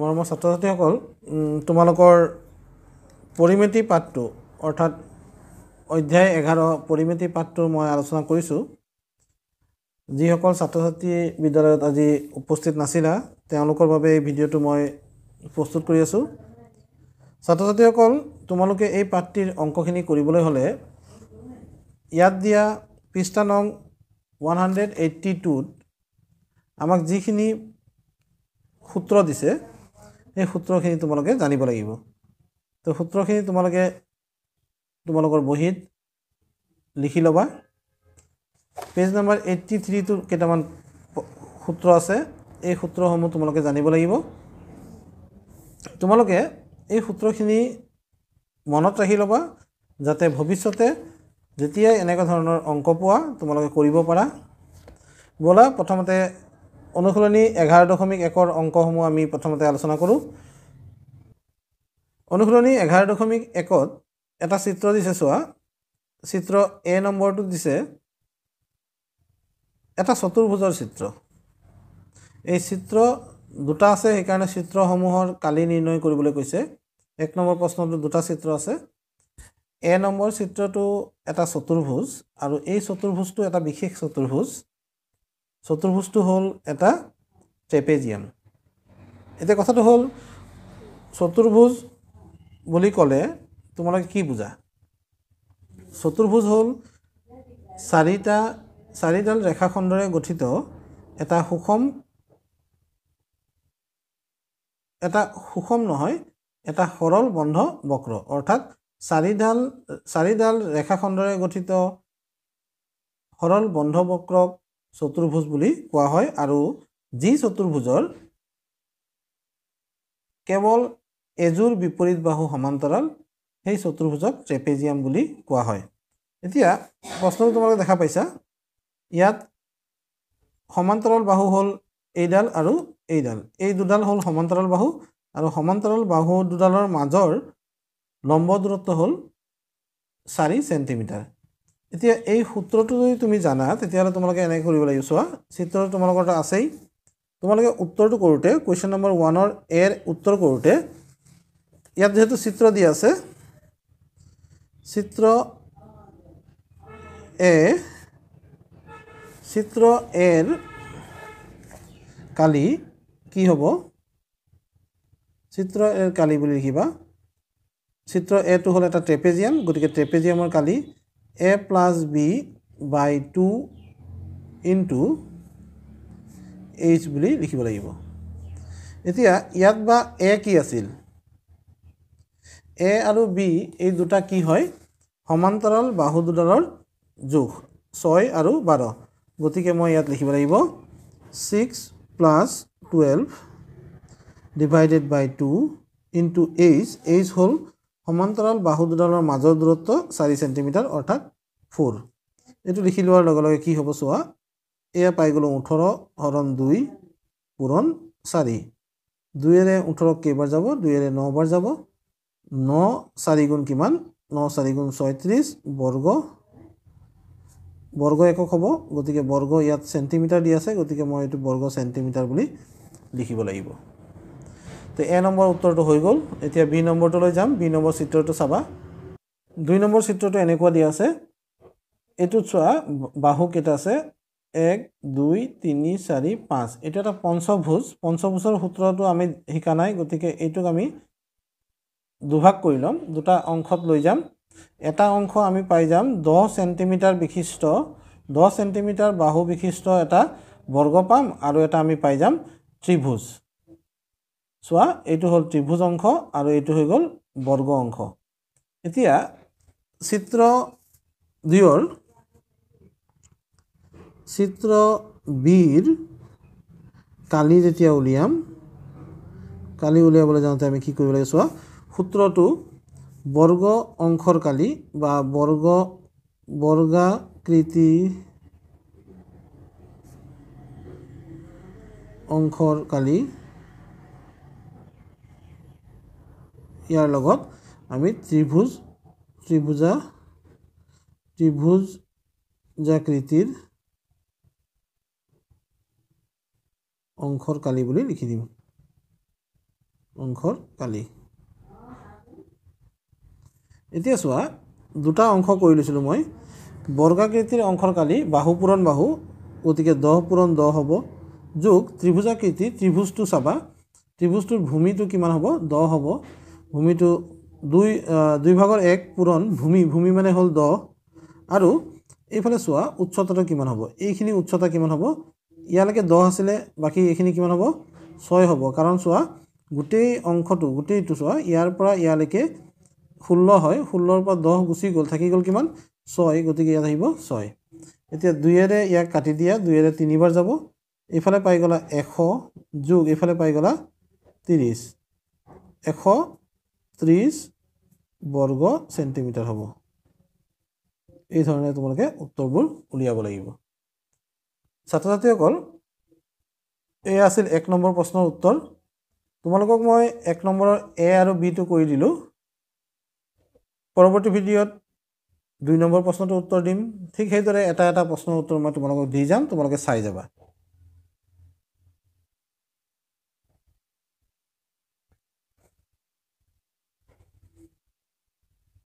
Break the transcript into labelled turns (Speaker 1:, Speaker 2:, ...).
Speaker 1: মৰমৰ ছাত্ৰ ছাত্ৰীসকল তোমালোকৰ পৰিমিতি পাঠটো অৰ্থাৎ অধ্যায় এঘাৰ পৰিমিতি পাঠটো মই আলোচনা কৰিছোঁ যিসকল ছাত্ৰ ছাত্ৰী বিদ্যালয়ত আজি উপস্থিত নাছিলা তেওঁলোকৰ বাবে এই ভিডিঅ'টো মই প্ৰস্তুত কৰি আছোঁ ছাত্ৰ ছাত্ৰীসকল তোমালোকে এই পাঠটিৰ অংকখিনি কৰিবলৈ হ'লে ইয়াত দিয়া পৃষ্ঠা নং ওৱান হাণ্ড্ৰেড এইট্টি টুত আমাক যিখিনি সূত্ৰ দিছে সেই সূত্ৰখিনি তোমালোকে জানিব লাগিব তো সূত্ৰখিনি তোমালোকে তোমালোকৰ বহীত লিখি ল'বা পেজ নম্বৰ এইট্টি থ্ৰীটোৰ কেইটামান সূত্ৰ আছে এই সূত্ৰসমূহ তোমালোকে জানিব লাগিব তোমালোকে এই সূত্ৰখিনি মনত ৰাখি ল'বা যাতে ভৱিষ্যতে যেতিয়াই এনেকুৱা ধৰণৰ অংক পোৱা তোমালোকে কৰিব পাৰা ব'লা প্ৰথমতে অনুশীলনী এঘাৰ দশমিক একৰ অংকসমূহ আমি প্ৰথমতে আলোচনা কৰোঁ অনুশীলনী এঘাৰ দশমিক একত এটা চিত্ৰ দিছে চোৱা চিত্ৰ এ নম্বৰটো দিছে এটা চতুৰ্ভুজৰ চিত্ৰ এই চিত্ৰ দুটা আছে সেইকাৰণে চিত্ৰসমূহৰ কালি নিৰ্ণয় কৰিবলৈ কৈছে এক নম্বৰ প্ৰশ্নটো দুটা চিত্ৰ আছে এ নম্বৰ চিত্ৰটো এটা চতুৰ্ভুজ আৰু এই চতুৰ্ভুজটো এটা বিশেষ চতুৰ্ভুজ চতুৰ্ভুজটো হ'ল এটা ট্ৰেপেজিয়াম এতিয়া কথাটো হ'ল চতুৰ্ভুজ বুলি ক'লে তোমালোকে কি বুজা চতুৰ্ভুজ হ'ল চাৰিটা চাৰিডাল ৰেখাখণ্ডৰে গঠিত এটা সুষম এটা সুষম নহয় এটা সৰল বন্ধ বক্ৰ অৰ্থাৎ চাৰিডাল চাৰিডাল ৰেখাখণ্ডৰে গঠিত সৰল বন্ধ বক্ৰক চতুৰ্ভুজ বুলি কোৱা হয় আৰু যি চতুৰ্ভুজৰ কেৱল এযোৰ বিপৰীত বাহু সমান্তৰাল সেই চতুৰ্ভুজক ট্ৰেপেজিয়াম বুলি কোৱা হয় এতিয়া প্ৰশ্নটো তোমালোকে দেখা পাইছা ইয়াত সমান্তৰাল বাহু হ'ল এইডাল আৰু এইডাল এই দুডাল হ'ল সমান্তৰাল বাহু আৰু সমান্তৰাল বাহু দুডালৰ মাজৰ লম্ব দূৰত্ব হ'ল চাৰি চেণ্টিমিটাৰ এতিয়া এই সূত্ৰটো যদি তুমি জানা তেতিয়াহ'লে তোমালোকে এনেকৈ কৰিব লাগিব চোৱা চিত্ৰটো তোমালোকৰ এটা আছেই তোমালোকে উত্তৰটো কৰোঁতে কুৱেশ্যন নম্বৰ ওৱানৰ এৰ উত্তৰ কৰোঁতে ইয়াত যিহেতু চিত্ৰ দিয়া আছে চিত্ৰ এ চিত্ৰ এৰ কালি কি হ'ব চিত্ৰ এৰ কালি বুলি লিখিবা চিত্ৰ এটো হ'ল এটা ট্ৰেপেজিয়াম গতিকে ট্ৰেপেজিয়ামৰ কালি a plus b by 2 into h বুলি লিখিব লাগিব এতিয়া ইয়াত বা a কি আছিল a আৰু b এই দুটা কি হয় সমান্তৰাল বাহু দুডালৰ যোগ 6 আৰু 12 গতিকে মই ইয়াত লিখিব লাগিব 6 plus 12 divided by 2 into h h হল সমান্তৰাল বাহু দুডালৰ মাজৰ দূৰত্ব চাৰি চেণ্টিমিটাৰ অৰ্থাৎ ফ'ৰ এইটো লিখি লোৱাৰ লগে লগে কি হ'ব চোৱা এয়া পাই গ'লোঁ ওঠৰ হৰণ দুই পূৰণ চাৰি দুয়েৰে ওঠৰক কেইবাৰ যাব দুয়েৰে বাৰ যাব ন চাৰিগুণ কিমান ন চাৰিগুণ ছয়ত্ৰিছ বৰ্গ বৰ্গ একক হ'ব গতিকে বৰ্গ ইয়াত চেণ্টিমিটাৰ দি আছে গতিকে মই এইটো বৰ্গ চেণ্টিমিটাৰ বুলি লিখিব লাগিব তো এ নম্বৰ উত্তৰটো হৈ গ'ল এতিয়া বি নম্বৰটোলৈ যাম বি নম্বৰ চিত্ৰটো চাবা দুই নম্বৰ চিত্ৰটো এনেকুৱা দিয়া আছে এইটোত চোৱা বাহুকেইটা আছে এক দুই তিনি চাৰি পাঁচ এইটো এটা পঞ্চভোজ পঞ্চভোজৰ সূত্ৰটো আমি শিকা নাই গতিকে এইটোক আমি দুভাগ কৰি ল'ম দুটা অংশত লৈ যাম এটা অংশ আমি পাই যাম দহ চেণ্টিমিটাৰ বিশিষ্ট দহ চেণ্টিমিটাৰ বাহু বিশিষ্ট এটা বৰ্গ পাম আৰু এটা আমি পাই যাম ত্ৰিভোজ চোৱা এইটো হ'ল ত্ৰিভুজ অংশ আৰু এইটো হৈ গ'ল বৰ্গ অংশ এতিয়া চিত্ৰ দুয়ৰ চিত্ৰ বিৰ কালি যেতিয়া উলিয়াম কালি উলিয়াবলৈ যাওঁতে আমি কি কৰিব লাগে চোৱা সূত্ৰটো বৰ্গ অংশৰ কালি বা বৰ্গ বৰ্গাকৃতি অংশৰ কালি ইয়াৰ লগত আমি ত্ৰিভুজ ত্ৰিভুজা ত্ৰিভুজাকৃতিৰ অংশৰ কালি বুলি লিখি দিম অংশৰ কালি এতিয়া চোৱা দুটা অংশ কৰি লৈছিলোঁ মই বৰ্গাকৃতিৰ অংশৰ কালি বাহু পূৰণ বাহু গতিকে দহ পূৰণ দহ হ'ব যোগ ত্ৰিভুজাকৃতি ত্ৰিভুজটো চাবা ত্ৰিভুজটোৰ ভূমিটো কিমান হ'ব দহ হ'ব ভূমিটো দুই দুই ভাগৰ এক পূৰণ ভূমি ভূমি মানে হ'ল দহ আৰু এইফালে চোৱা উচ্চতাটো কিমান হ'ব এইখিনি উচ্চতা কিমান হ'ব ইয়ালৈকে দহ আছিলে বাকী এইখিনি কিমান হ'ব ছয় হ'ব কাৰণ চোৱা গোটেই অংশটো গোটেইটো চোৱা ইয়াৰ পৰা ইয়ালৈকে ষোল্ল হয় ষোল্লৰ পৰা দহ গুচি গ'ল থাকি গ'ল কিমান ছয় গতিকে ইয়াত আহিব ছয় এতিয়া দুয়েৰে ইয়াক কাটি দিয়া দুয়েৰে তিনিবাৰ যাব এইফালে পাই গ'লা এশ যোগ এইফালে পাই গ'লা ত্ৰিছ এশ ত্ৰিছ বৰ্গ চেণ্টিমিটাৰ হ'ব এইধৰণে তোমালোকে উত্তৰবোৰ উলিয়াব লাগিব ছাত্ৰ ছাত্ৰীসকল এয়া আছিল এক নম্বৰ প্ৰশ্নৰ উত্তৰ তোমালোকক মই এক নম্বৰৰ এ আৰু বিটো কৰি দিলোঁ পৰৱৰ্তী ভিডিঅ'ত দুই নম্বৰ প্ৰশ্নটো উত্তৰ দিম ঠিক সেইদৰে এটা এটা প্ৰশ্নৰ উত্তৰ মই তোমালোকক দি যাম তোমালোকে চাই যাবা